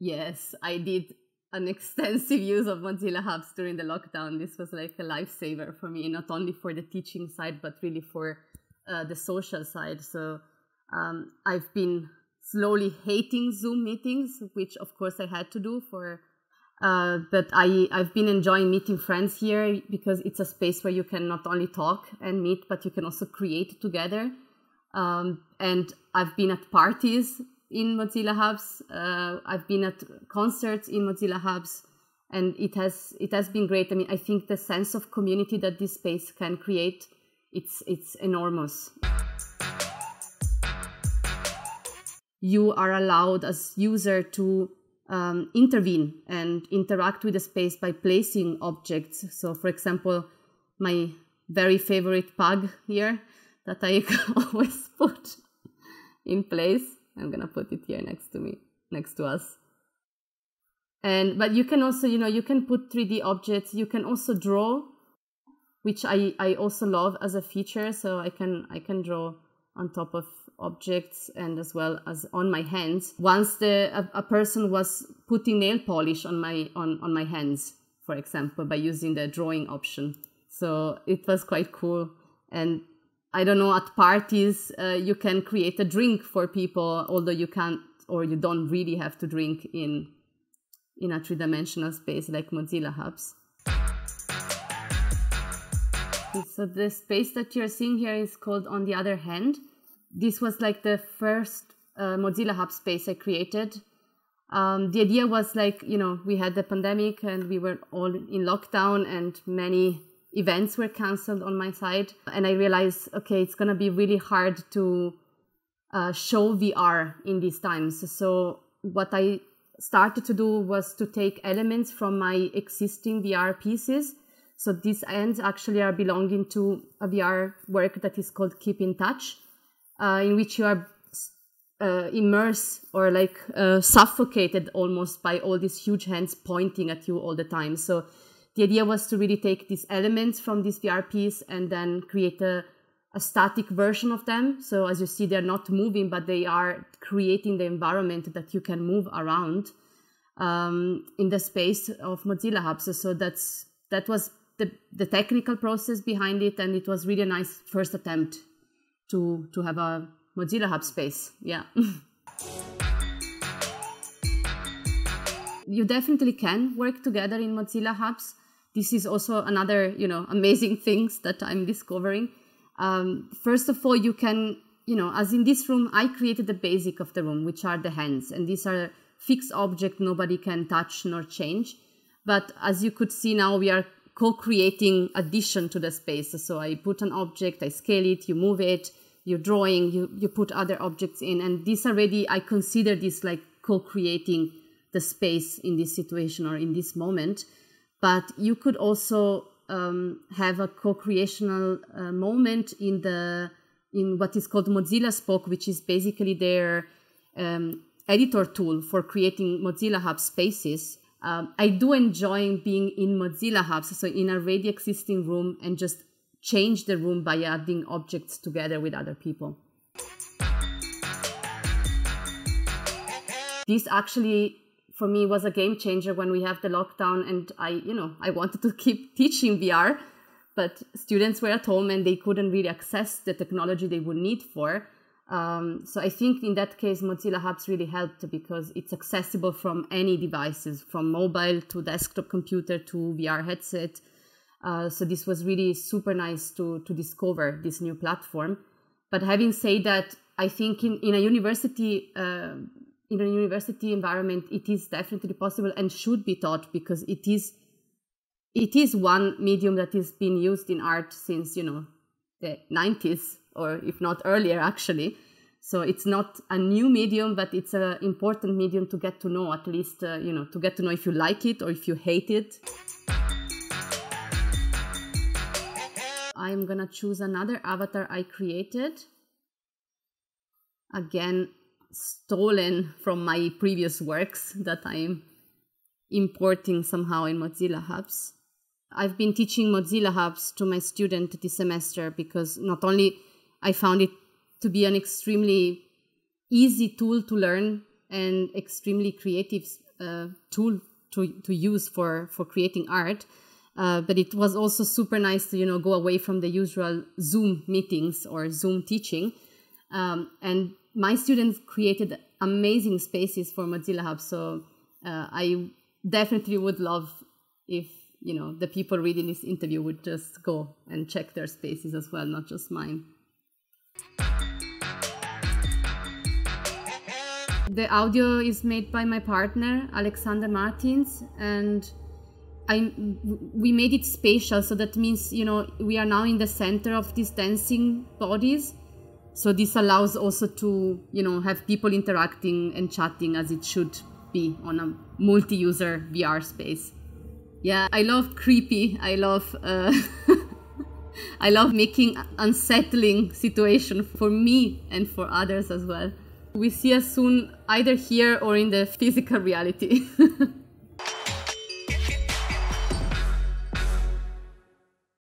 Yes, I did an extensive use of Mozilla Hubs during the lockdown. This was like a lifesaver for me, not only for the teaching side, but really for uh, the social side. So um, I've been slowly hating Zoom meetings, which of course I had to do for. Uh, but I, I've been enjoying meeting friends here because it's a space where you can not only talk and meet, but you can also create together. Um, and I've been at parties in Mozilla Hubs. Uh, I've been at concerts in Mozilla Hubs, and it has it has been great. I mean, I think the sense of community that this space can create it's it's enormous. You are allowed as user to um, intervene and interact with the space by placing objects. So, for example, my very favorite pug here that I always put in place I'm gonna put it here next to me, next to us. And but you can also, you know, you can put 3D objects. You can also draw, which I I also love as a feature. So I can I can draw on top of objects and as well as on my hands. Once the a, a person was putting nail polish on my on on my hands, for example, by using the drawing option. So it was quite cool and I don't know, at parties, uh, you can create a drink for people, although you can't or you don't really have to drink in in a three-dimensional space like Mozilla Hubs. So the space that you're seeing here is called On the Other Hand. This was like the first uh, Mozilla Hub space I created. Um, the idea was like, you know, we had the pandemic and we were all in lockdown and many events were cancelled on my side and i realized okay it's going to be really hard to uh, show vr in these times so what i started to do was to take elements from my existing vr pieces so these ends actually are belonging to a vr work that is called keep in touch uh, in which you are uh, immersed or like uh, suffocated almost by all these huge hands pointing at you all the time so the idea was to really take these elements from these VRPs and then create a, a static version of them. So as you see, they're not moving, but they are creating the environment that you can move around um, in the space of Mozilla Hubs. So that's that was the, the technical process behind it, and it was really a nice first attempt to to have a Mozilla Hub space. Yeah. you definitely can work together in Mozilla Hubs this is also another you know amazing things that i'm discovering um, first of all you can you know as in this room i created the basic of the room which are the hands and these are fixed object nobody can touch nor change but as you could see now we are co-creating addition to the space so i put an object i scale it you move it you're drawing you, you put other objects in and this already i consider this like co-creating the space in this situation or in this moment but you could also um, have a co-creational uh, moment in the in what is called Mozilla Spoke, which is basically their um, editor tool for creating Mozilla Hub spaces. Um, I do enjoy being in Mozilla Hubs, so in already existing room and just change the room by adding objects together with other people. This actually for me was a game changer when we have the lockdown and i you know i wanted to keep teaching vr but students were at home and they couldn't really access the technology they would need for um, so i think in that case mozilla hubs really helped because it's accessible from any devices from mobile to desktop computer to vr headset uh, so this was really super nice to to discover this new platform but having said that i think in, in a university uh, in a university environment it is definitely possible and should be taught because it is it is one medium that has been used in art since you know the 90s or if not earlier actually so it's not a new medium but it's an important medium to get to know at least uh, you know to get to know if you like it or if you hate it i'm gonna choose another avatar i created again stolen from my previous works that I'm importing somehow in Mozilla Hubs. I've been teaching Mozilla Hubs to my student this semester because not only I found it to be an extremely easy tool to learn and extremely creative uh, tool to, to use for, for creating art, uh, but it was also super nice to you know go away from the usual Zoom meetings or Zoom teaching um, and my students created amazing spaces for Mozilla Hub. So uh, I definitely would love if you know the people reading this interview would just go and check their spaces as well, not just mine. The audio is made by my partner Alexander Martins, and I we made it spatial. So that means you know we are now in the center of these dancing bodies so this allows also to, you know, have people interacting and chatting as it should be on a multi-user VR space. Yeah, I love creepy. I love uh, I love making unsettling situation for me and for others as well. We see us soon either here or in the physical reality.